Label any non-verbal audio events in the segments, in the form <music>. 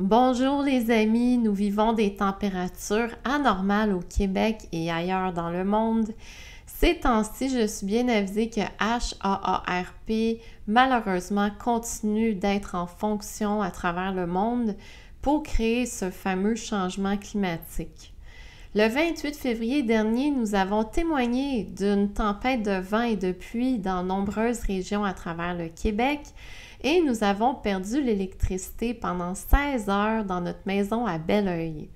Bonjour les amis, nous vivons des températures anormales au Québec et ailleurs dans le monde. Ces temps-ci, je suis bien avisée que HAARP malheureusement continue d'être en fonction à travers le monde pour créer ce fameux changement climatique. Le 28 février dernier, nous avons témoigné d'une tempête de vent et de pluie dans nombreuses régions à travers le Québec et nous avons perdu l'électricité pendant 16 heures dans notre maison à Belleuil.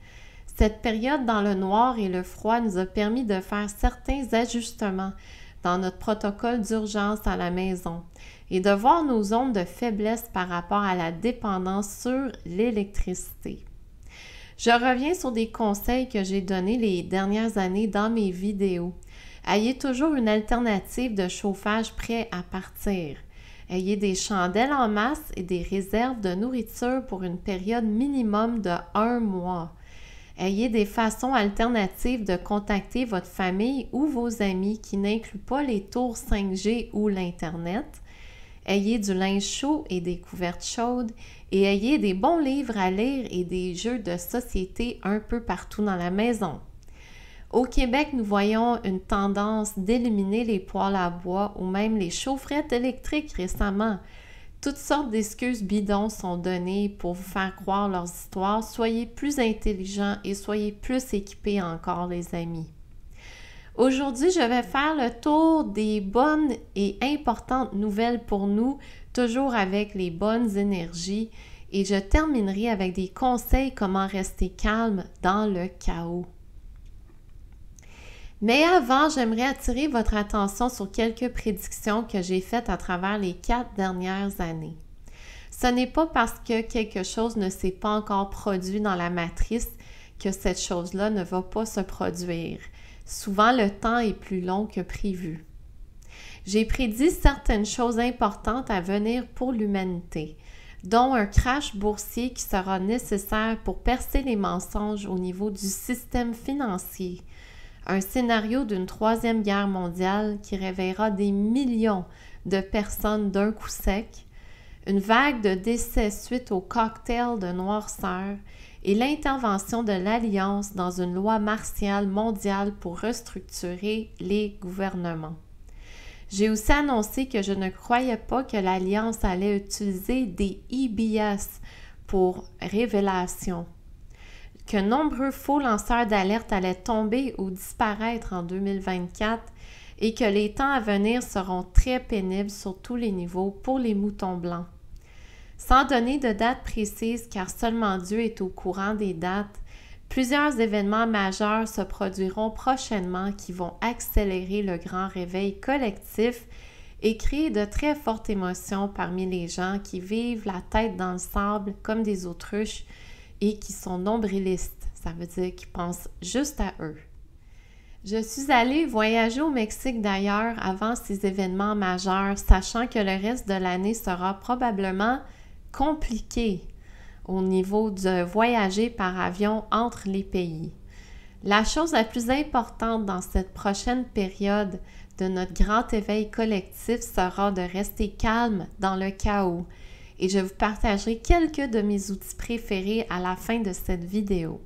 Cette période dans le noir et le froid nous a permis de faire certains ajustements dans notre protocole d'urgence à la maison et de voir nos zones de faiblesse par rapport à la dépendance sur l'électricité. Je reviens sur des conseils que j'ai donnés les dernières années dans mes vidéos. Ayez toujours une alternative de chauffage prêt à partir. Ayez des chandelles en masse et des réserves de nourriture pour une période minimum de un mois. Ayez des façons alternatives de contacter votre famille ou vos amis qui n'incluent pas les tours 5G ou l'Internet. Ayez du linge chaud et des couvertes chaudes et ayez des bons livres à lire et des jeux de société un peu partout dans la maison. Au Québec, nous voyons une tendance d'éliminer les poêles à bois ou même les chaufferettes électriques récemment. Toutes sortes d'excuses bidons sont données pour vous faire croire leurs histoires. Soyez plus intelligents et soyez plus équipés encore, les amis. Aujourd'hui, je vais faire le tour des bonnes et importantes nouvelles pour nous, toujours avec les bonnes énergies, et je terminerai avec des conseils comment rester calme dans le chaos. Mais avant, j'aimerais attirer votre attention sur quelques prédictions que j'ai faites à travers les quatre dernières années. Ce n'est pas parce que quelque chose ne s'est pas encore produit dans la matrice que cette chose-là ne va pas se produire. Souvent, le temps est plus long que prévu. J'ai prédit certaines choses importantes à venir pour l'humanité, dont un crash boursier qui sera nécessaire pour percer les mensonges au niveau du système financier, un scénario d'une troisième guerre mondiale qui réveillera des millions de personnes d'un coup sec, une vague de décès suite au cocktail de noirceur et l'intervention de l'Alliance dans une loi martiale mondiale pour restructurer les gouvernements. J'ai aussi annoncé que je ne croyais pas que l'Alliance allait utiliser des IBS pour révélation, que nombreux faux lanceurs d'alerte allaient tomber ou disparaître en 2024 et que les temps à venir seront très pénibles sur tous les niveaux pour les moutons blancs. Sans donner de date précise car seulement Dieu est au courant des dates, plusieurs événements majeurs se produiront prochainement qui vont accélérer le grand réveil collectif et créer de très fortes émotions parmi les gens qui vivent la tête dans le sable comme des autruches et qui sont nombrilistes. Ça veut dire qu'ils pensent juste à eux. Je suis allée voyager au Mexique d'ailleurs avant ces événements majeurs, sachant que le reste de l'année sera probablement compliqué au niveau de voyager par avion entre les pays. La chose la plus importante dans cette prochaine période de notre grand éveil collectif sera de rester calme dans le chaos et je vous partagerai quelques de mes outils préférés à la fin de cette vidéo.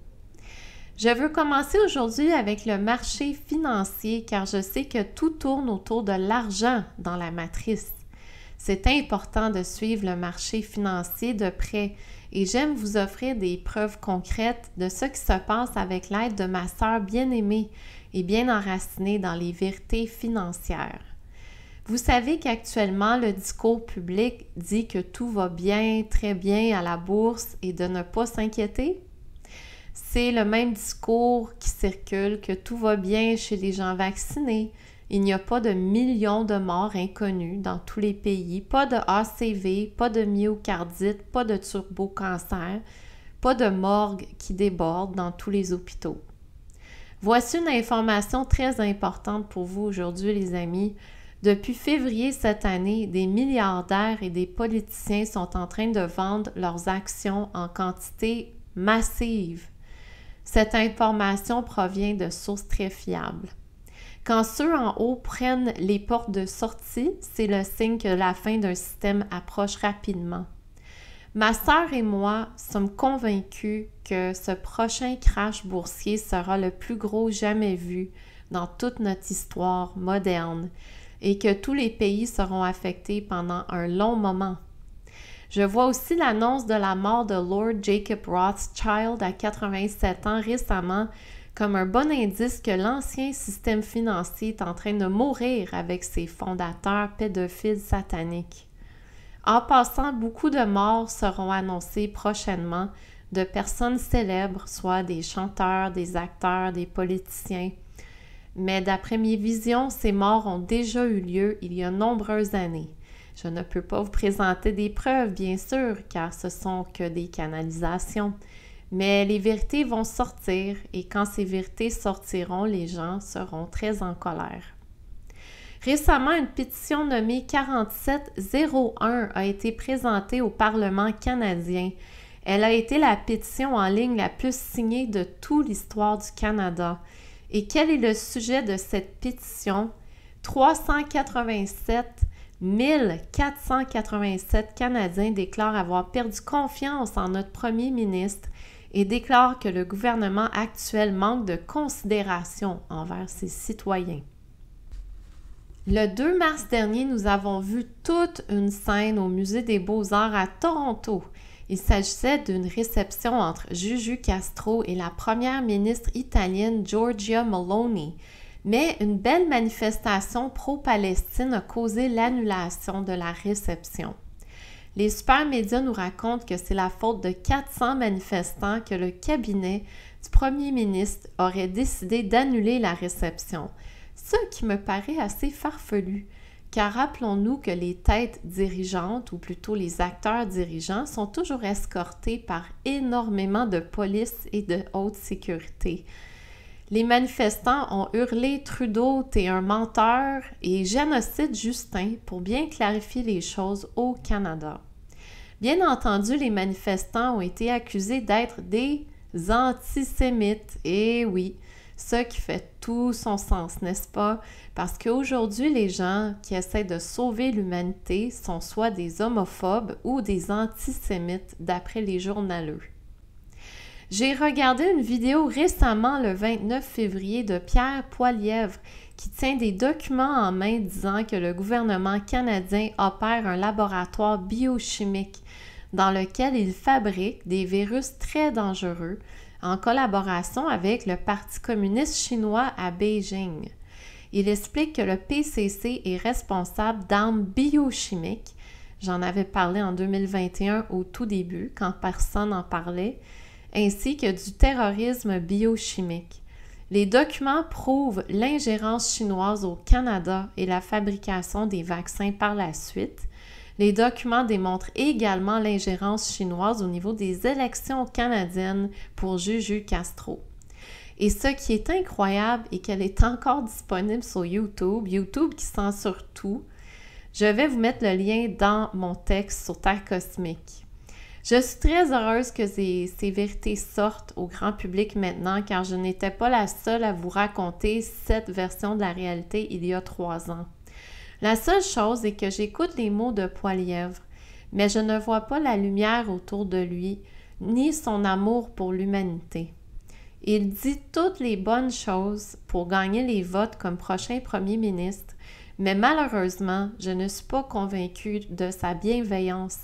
Je veux commencer aujourd'hui avec le marché financier car je sais que tout tourne autour de l'argent dans la matrice. C'est important de suivre le marché financier de près et j'aime vous offrir des preuves concrètes de ce qui se passe avec l'aide de ma sœur bien-aimée et bien enracinée dans les vérités financières. Vous savez qu'actuellement, le discours public dit que tout va bien, très bien à la bourse et de ne pas s'inquiéter. C'est le même discours qui circule que tout va bien chez les gens vaccinés. Il n'y a pas de millions de morts inconnus dans tous les pays, pas de ACV, pas de myocardite, pas de turbocancer, pas de morgue qui déborde dans tous les hôpitaux. Voici une information très importante pour vous aujourd'hui, les amis. Depuis février cette année, des milliardaires et des politiciens sont en train de vendre leurs actions en quantité massive. Cette information provient de sources très fiables. Quand ceux en haut prennent les portes de sortie, c'est le signe que la fin d'un système approche rapidement. Ma sœur et moi sommes convaincus que ce prochain crash boursier sera le plus gros jamais vu dans toute notre histoire moderne, et que tous les pays seront affectés pendant un long moment. Je vois aussi l'annonce de la mort de Lord Jacob Rothschild à 87 ans récemment comme un bon indice que l'ancien système financier est en train de mourir avec ses fondateurs pédophiles sataniques. En passant, beaucoup de morts seront annoncées prochainement de personnes célèbres, soit des chanteurs, des acteurs, des politiciens, mais d'après mes visions, ces morts ont déjà eu lieu il y a nombreuses années. Je ne peux pas vous présenter des preuves, bien sûr, car ce sont que des canalisations. Mais les vérités vont sortir et quand ces vérités sortiront, les gens seront très en colère. Récemment, une pétition nommée 4701 a été présentée au Parlement canadien. Elle a été la pétition en ligne la plus signée de toute l'histoire du Canada. Et quel est le sujet de cette pétition? 387 1487 Canadiens déclarent avoir perdu confiance en notre premier ministre et déclarent que le gouvernement actuel manque de considération envers ses citoyens. Le 2 mars dernier, nous avons vu toute une scène au Musée des beaux-arts à Toronto il s'agissait d'une réception entre Juju Castro et la première ministre italienne Giorgia Maloney. Mais une belle manifestation pro-Palestine a causé l'annulation de la réception. Les super médias nous racontent que c'est la faute de 400 manifestants que le cabinet du premier ministre aurait décidé d'annuler la réception, ce qui me paraît assez farfelu. Car rappelons-nous que les têtes dirigeantes, ou plutôt les acteurs dirigeants, sont toujours escortés par énormément de police et de haute sécurité. Les manifestants ont hurlé Trudeau, t'es un menteur et génocide Justin pour bien clarifier les choses au Canada. Bien entendu, les manifestants ont été accusés d'être des antisémites. Et oui, ce qui fait tout son sens, n'est-ce pas? Parce qu'aujourd'hui, les gens qui essaient de sauver l'humanité sont soit des homophobes ou des antisémites, d'après les journaleux. J'ai regardé une vidéo récemment, le 29 février, de Pierre Poilièvre qui tient des documents en main disant que le gouvernement canadien opère un laboratoire biochimique dans lequel il fabrique des virus très dangereux en collaboration avec le Parti communiste chinois à Beijing. Il explique que le PCC est responsable d'armes biochimiques. J'en avais parlé en 2021 au tout début, quand personne n'en parlait, ainsi que du terrorisme biochimique. Les documents prouvent l'ingérence chinoise au Canada et la fabrication des vaccins par la suite, les documents démontrent également l'ingérence chinoise au niveau des élections canadiennes pour Juju Castro. Et ce qui est incroyable et qu'elle est encore disponible sur YouTube, YouTube qui censure tout. Je vais vous mettre le lien dans mon texte sur Terre cosmique. Je suis très heureuse que ces vérités sortent au grand public maintenant car je n'étais pas la seule à vous raconter cette version de la réalité il y a trois ans. La seule chose est que j'écoute les mots de Poilièvre, mais je ne vois pas la lumière autour de lui, ni son amour pour l'humanité. Il dit toutes les bonnes choses pour gagner les votes comme prochain premier ministre, mais malheureusement, je ne suis pas convaincue de sa bienveillance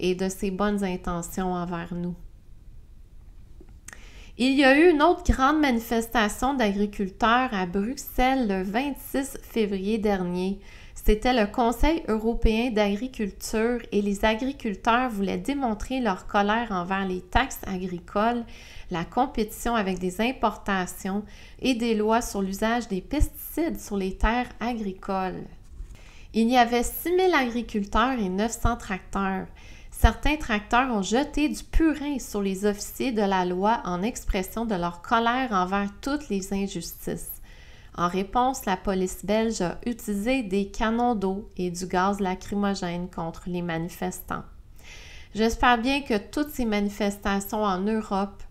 et de ses bonnes intentions envers nous. Il y a eu une autre grande manifestation d'agriculteurs à Bruxelles le 26 février dernier c'était le Conseil européen d'agriculture et les agriculteurs voulaient démontrer leur colère envers les taxes agricoles, la compétition avec des importations et des lois sur l'usage des pesticides sur les terres agricoles. Il y avait 6000 agriculteurs et 900 tracteurs. Certains tracteurs ont jeté du purin sur les officiers de la loi en expression de leur colère envers toutes les injustices. En réponse, la police belge a utilisé des canons d'eau et du gaz lacrymogène contre les manifestants. J'espère bien que toutes ces manifestations en Europe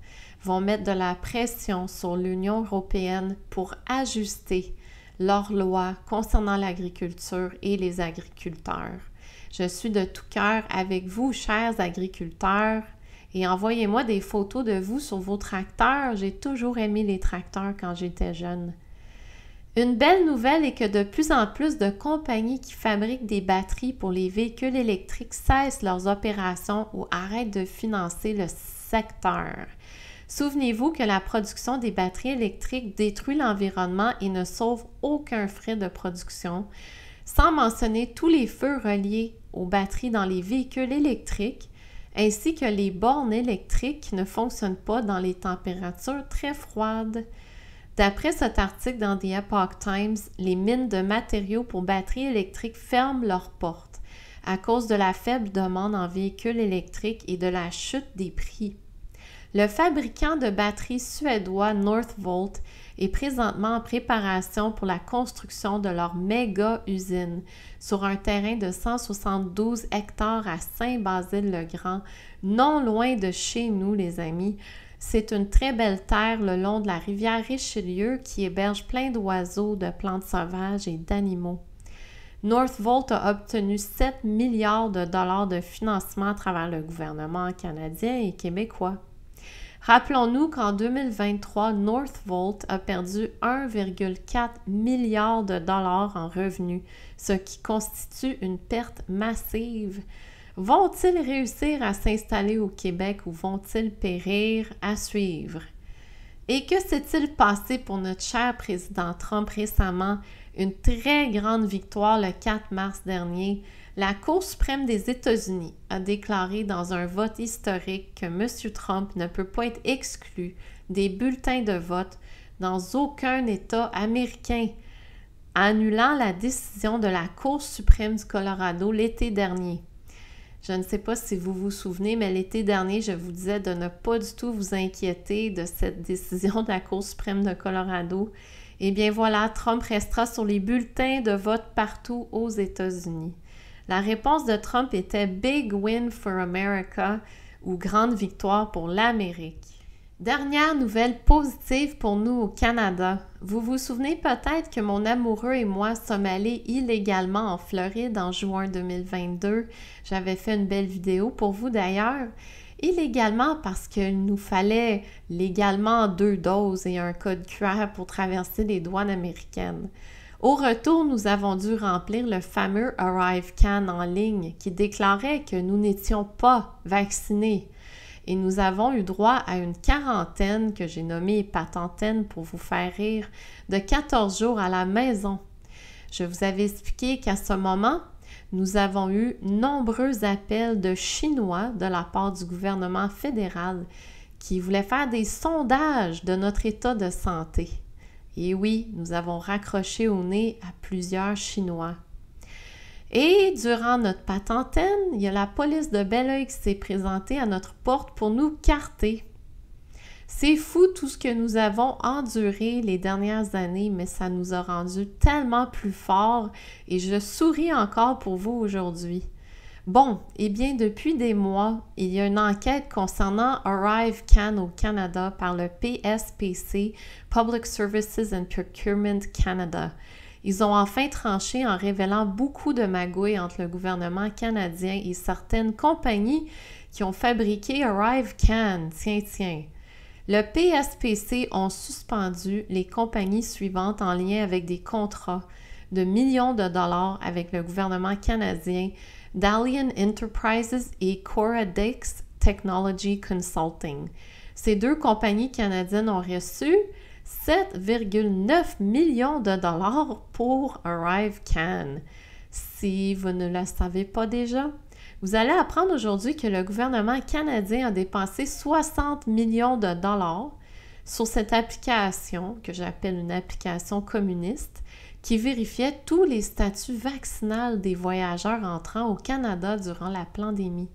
vont mettre de la pression sur l'Union européenne pour ajuster leurs lois concernant l'agriculture et les agriculteurs. Je suis de tout cœur avec vous, chers agriculteurs, et envoyez-moi des photos de vous sur vos tracteurs. J'ai toujours aimé les tracteurs quand j'étais jeune. Une belle nouvelle est que de plus en plus de compagnies qui fabriquent des batteries pour les véhicules électriques cessent leurs opérations ou arrêtent de financer le secteur. Souvenez-vous que la production des batteries électriques détruit l'environnement et ne sauve aucun frais de production, sans mentionner tous les feux reliés aux batteries dans les véhicules électriques, ainsi que les bornes électriques qui ne fonctionnent pas dans les températures très froides. D'après cet article dans The Epoch Times, les mines de matériaux pour batteries électriques ferment leurs portes à cause de la faible demande en véhicules électriques et de la chute des prix. Le fabricant de batteries suédois Northvolt est présentement en préparation pour la construction de leur méga usine sur un terrain de 172 hectares à Saint-Basile-le-Grand, non loin de chez nous, les amis, c'est une très belle terre le long de la rivière Richelieu qui héberge plein d'oiseaux, de plantes sauvages et d'animaux. Northvolt a obtenu 7 milliards de dollars de financement à travers le gouvernement canadien et québécois. Rappelons-nous qu'en 2023, Northvolt a perdu 1,4 milliard de dollars en revenus, ce qui constitue une perte massive Vont-ils réussir à s'installer au Québec ou vont-ils périr à suivre? Et que s'est-il passé pour notre cher président Trump récemment? Une très grande victoire le 4 mars dernier. La Cour suprême des États-Unis a déclaré dans un vote historique que M. Trump ne peut pas être exclu des bulletins de vote dans aucun État américain, annulant la décision de la Cour suprême du Colorado l'été dernier. Je ne sais pas si vous vous souvenez, mais l'été dernier, je vous disais de ne pas du tout vous inquiéter de cette <laughs> décision de la Cour suprême de Colorado. Eh bien voilà, Trump restera sur les bulletins de vote partout aux États-Unis. La réponse de Trump était Big Win for America ou Grande victoire pour l'Amérique. Dernière nouvelle positive pour nous au Canada. Vous vous souvenez peut-être que mon amoureux et moi sommes allés illégalement en Floride en juin 2022. J'avais fait une belle vidéo pour vous d'ailleurs. Illégalement parce qu'il nous fallait légalement deux doses et un code QR pour traverser les douanes américaines. Au retour, nous avons dû remplir le fameux Arrive Can en ligne qui déclarait que nous n'étions pas vaccinés. Et nous avons eu droit à une quarantaine que j'ai nommée patentaine pour vous faire rire, de 14 jours à la maison. Je vous avais expliqué qu'à ce moment, nous avons eu nombreux appels de Chinois de la part du gouvernement fédéral qui voulaient faire des sondages de notre état de santé. Et oui, nous avons raccroché au nez à plusieurs Chinois. Et durant notre patentaine, il y a la police de Belleuil qui s'est présentée à notre porte pour nous carter. C'est fou tout ce que nous avons enduré les dernières années, mais ça nous a rendus tellement plus forts et je souris encore pour vous aujourd'hui. Bon, eh bien, depuis des mois, il y a une enquête concernant Arrive Can au Canada par le PSPC, Public Services and Procurement Canada. Ils ont enfin tranché en révélant beaucoup de magouilles entre le gouvernement canadien et certaines compagnies qui ont fabriqué Arrive Can. Tiens, tiens. Le PSPC ont suspendu les compagnies suivantes en lien avec des contrats de millions de dollars avec le gouvernement canadien, Dalian Enterprises et Coradex Technology Consulting. Ces deux compagnies canadiennes ont reçu 7,9 millions de dollars pour Arrive Si vous ne le savez pas déjà, vous allez apprendre aujourd'hui que le gouvernement canadien a dépensé 60 millions de dollars sur cette application que j'appelle une application communiste qui vérifiait tous les statuts vaccinaux des voyageurs entrant au Canada durant la pandémie.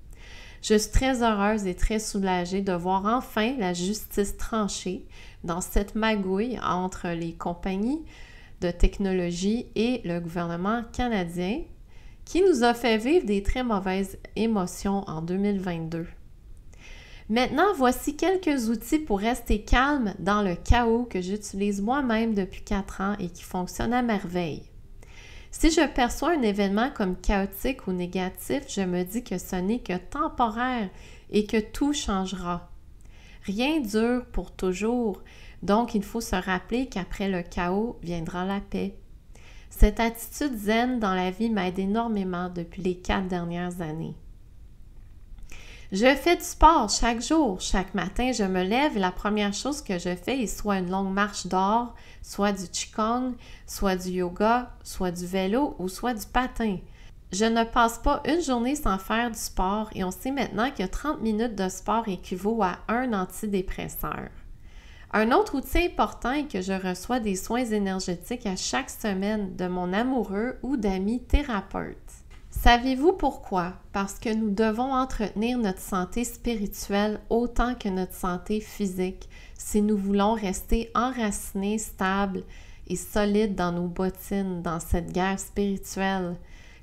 Je suis très heureuse et très soulagée de voir enfin la justice tranchée dans cette magouille entre les compagnies de technologie et le gouvernement canadien qui nous a fait vivre des très mauvaises émotions en 2022. Maintenant, voici quelques outils pour rester calme dans le chaos que j'utilise moi-même depuis quatre ans et qui fonctionne à merveille. Si je perçois un événement comme chaotique ou négatif, je me dis que ce n'est que temporaire et que tout changera. Rien dure pour toujours. Donc, il faut se rappeler qu'après le chaos viendra la paix. Cette attitude zen dans la vie m'aide énormément depuis les quatre dernières années. Je fais du sport chaque jour. Chaque matin, je me lève et la première chose que je fais est soit une longue marche d'or, soit du qigong, soit du yoga, soit du vélo ou soit du patin. Je ne passe pas une journée sans faire du sport et on sait maintenant que 30 minutes de sport équivaut à un antidépresseur. Un autre outil important est que je reçois des soins énergétiques à chaque semaine de mon amoureux ou d'amis thérapeutes. Savez-vous pourquoi? Parce que nous devons entretenir notre santé spirituelle autant que notre santé physique si nous voulons rester enracinés, stables et solides dans nos bottines dans cette guerre spirituelle.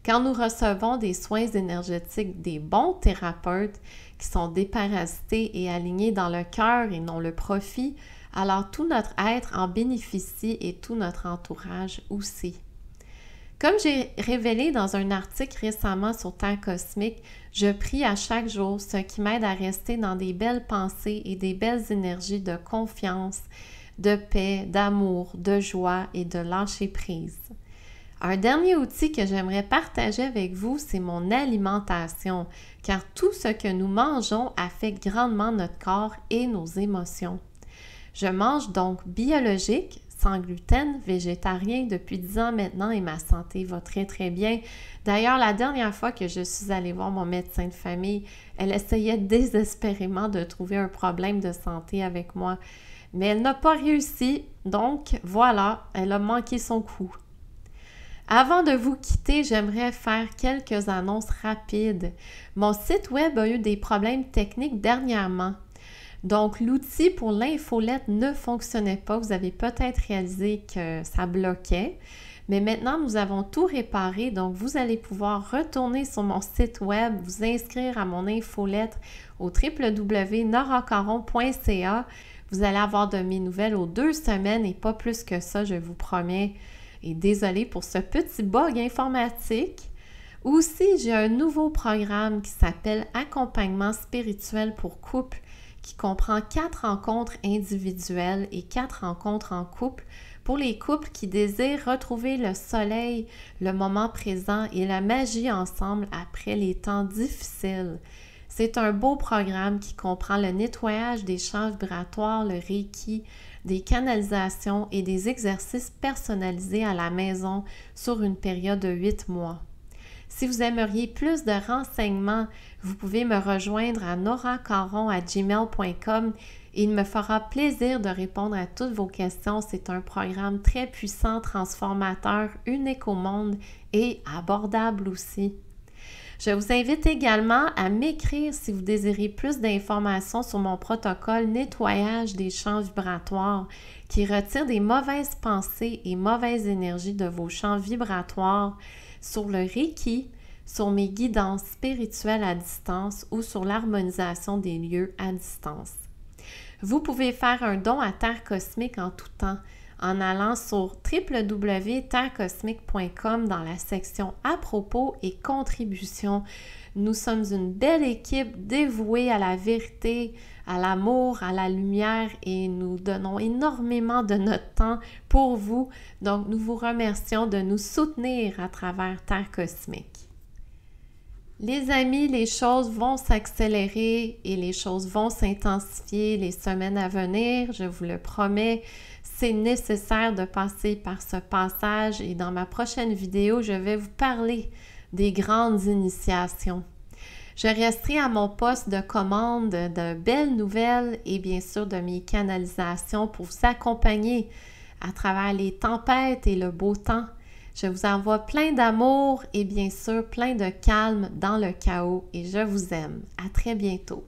Quand nous recevons des soins énergétiques des bons thérapeutes qui sont déparasités et alignés dans le cœur et non le profit, alors tout notre être en bénéficie et tout notre entourage aussi. Comme j'ai révélé dans un article récemment sur Temps cosmique, je prie à chaque jour ce qui m'aide à rester dans des belles pensées et des belles énergies de confiance, de paix, d'amour, de joie et de lâcher prise. Un dernier outil que j'aimerais partager avec vous, c'est mon alimentation, car tout ce que nous mangeons affecte grandement notre corps et nos émotions. Je mange donc biologique, sans gluten, végétarien depuis 10 ans maintenant et ma santé va très très bien. D'ailleurs, la dernière fois que je suis allée voir mon médecin de famille, elle essayait désespérément de trouver un problème de santé avec moi, mais elle n'a pas réussi, donc voilà, elle a manqué son coup. Avant de vous quitter, j'aimerais faire quelques annonces rapides. Mon site web a eu des problèmes techniques dernièrement. Donc, l'outil pour l'infolette ne fonctionnait pas. Vous avez peut-être réalisé que ça bloquait. Mais maintenant, nous avons tout réparé. Donc, vous allez pouvoir retourner sur mon site web, vous inscrire à mon infolettre au www.noracaron.ca. Vous allez avoir de mes nouvelles aux deux semaines et pas plus que ça, je vous promets. Et désolé pour ce petit bug informatique. Aussi, j'ai un nouveau programme qui s'appelle Accompagnement spirituel pour couple qui comprend quatre rencontres individuelles et quatre rencontres en couple pour les couples qui désirent retrouver le soleil, le moment présent et la magie ensemble après les temps difficiles. C'est un beau programme qui comprend le nettoyage des champs vibratoires, le reiki, des canalisations et des exercices personnalisés à la maison sur une période de 8 mois. Si vous aimeriez plus de renseignements, vous pouvez me rejoindre à noracaron@gmail.com et il me fera plaisir de répondre à toutes vos questions. C'est un programme très puissant, transformateur, unique au monde et abordable aussi. Je vous invite également à m'écrire si vous désirez plus d'informations sur mon protocole nettoyage des champs vibratoires qui retire des mauvaises pensées et mauvaises énergies de vos champs vibratoires sur le Reiki, sur mes guidances spirituelles à distance ou sur l'harmonisation des lieux à distance. Vous pouvez faire un don à Terre Cosmique en tout temps en allant sur www.tercosmique.com dans la section à propos et contributions. Nous sommes une belle équipe dévouée à la vérité, à l'amour, à la lumière et nous donnons énormément de notre temps pour vous. Donc nous vous remercions de nous soutenir à travers Terre Cosmique. Les amis, les choses vont s'accélérer et les choses vont s'intensifier les semaines à venir, je vous le promets c'est nécessaire de passer par ce passage et dans ma prochaine vidéo, je vais vous parler des grandes initiations. Je resterai à mon poste de commande de belles nouvelles et bien sûr de mes canalisations pour vous accompagner à travers les tempêtes et le beau temps. Je vous envoie plein d'amour et bien sûr plein de calme dans le chaos et je vous aime. À très bientôt.